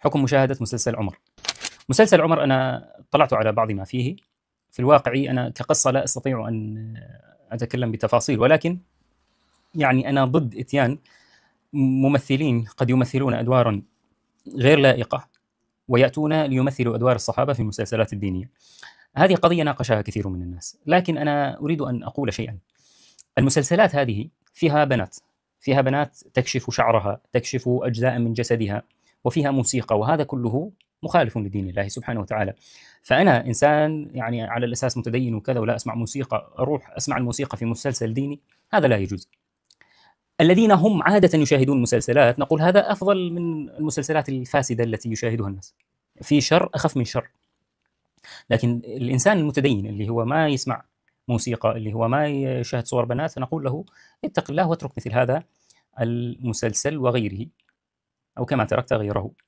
حكم مشاهدة مسلسل عمر مسلسل عمر أنا طلعت على بعض ما فيه في الواقع أنا كقصة لا أستطيع أن أتكلم بتفاصيل ولكن يعني أنا ضد إتيان ممثلين قد يمثلون أدوارا غير لائقة ويأتون ليمثلوا أدوار الصحابة في المسلسلات الدينية هذه قضية ناقشها كثير من الناس لكن أنا أريد أن أقول شيئا المسلسلات هذه فيها بنات فيها بنات تكشف شعرها تكشف أجزاء من جسدها وفيها موسيقى وهذا كله مخالف لدين الله سبحانه وتعالى فأنا إنسان يعني على الأساس متدين وكذا ولا أسمع موسيقى أروح أسمع الموسيقى في مسلسل ديني هذا لا يجوز الذين هم عادة يشاهدون مسلسلات نقول هذا أفضل من المسلسلات الفاسدة التي يشاهدها الناس في شر أخف من شر لكن الإنسان المتدين اللي هو ما يسمع موسيقى اللي هو ما يشاهد صور بنات نقول له اتق الله واترك مثل هذا المسلسل وغيره أو كما تركت غيره